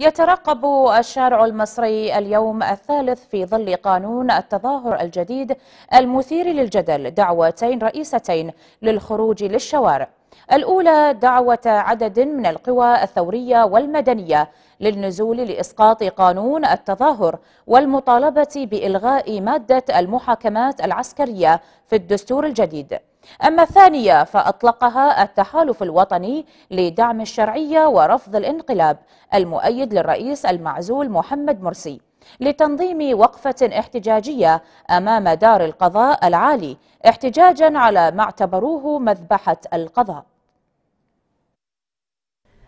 يترقب الشارع المصري اليوم الثالث في ظل قانون التظاهر الجديد المثير للجدل دعوتين رئيستين للخروج للشوارع الأولى دعوة عدد من القوى الثورية والمدنية للنزول لإسقاط قانون التظاهر والمطالبة بإلغاء مادة المحاكمات العسكرية في الدستور الجديد أما الثانية فأطلقها التحالف الوطني لدعم الشرعية ورفض الانقلاب المؤيد للرئيس المعزول محمد مرسي لتنظيم وقفة احتجاجية أمام دار القضاء العالي احتجاجا على ما اعتبروه مذبحة القضاء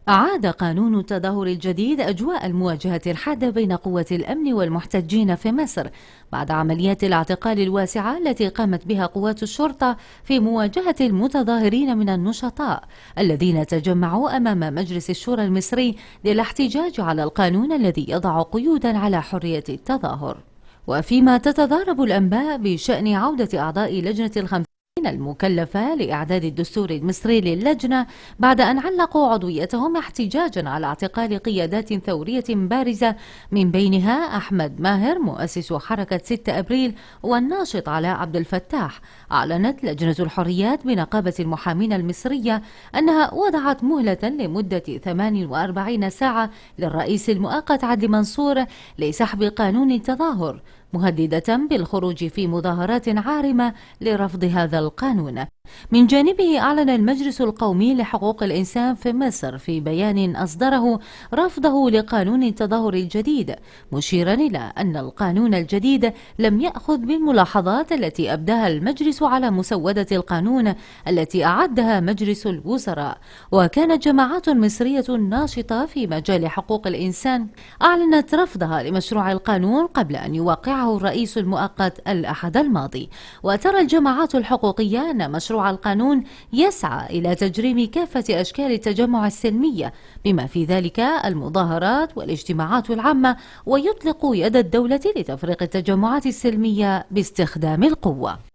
أعاد قانون التظاهر الجديد أجواء المواجهة الحادة بين قوة الأمن والمحتجين في مصر بعد عمليات الاعتقال الواسعة التي قامت بها قوات الشرطة في مواجهة المتظاهرين من النشطاء الذين تجمعوا أمام مجلس الشورى المصري للاحتجاج على القانون الذي يضع قيودا على حرية التظاهر وفيما تتضارب الأنباء بشأن عودة أعضاء لجنة الخمسة المكلفة لإعداد الدستور المصري للجنة بعد أن علقوا عضويتهم احتجاجا على اعتقال قيادات ثورية بارزة من بينها أحمد ماهر مؤسس حركة 6 أبريل والناشط علاء عبد الفتاح أعلنت لجنة الحريات بنقابة المحامين المصرية أنها وضعت مهلة لمدة 48 ساعة للرئيس المؤقت عدلي منصور لسحب قانون التظاهر مهددة بالخروج في مظاهرات عارمة لرفض هذا القانون من جانبه أعلن المجلس القومي لحقوق الإنسان في مصر في بيان أصدره رفضه لقانون التظاهر الجديد مشيرا إلى أن القانون الجديد لم يأخذ بالملاحظات التي أبداها المجلس على مسودة القانون التي أعدها مجلس الوزراء وكانت جماعات مصرية ناشطة في مجال حقوق الإنسان أعلنت رفضها لمشروع القانون قبل أن يوقعه الرئيس المؤقت الأحد الماضي وترى الجماعات الحقوقية أن مشروع القانون يسعى إلى تجريم كافة أشكال التجمع السلمية بما في ذلك المظاهرات والاجتماعات العامة ويطلق يد الدولة لتفريق التجمعات السلمية باستخدام القوة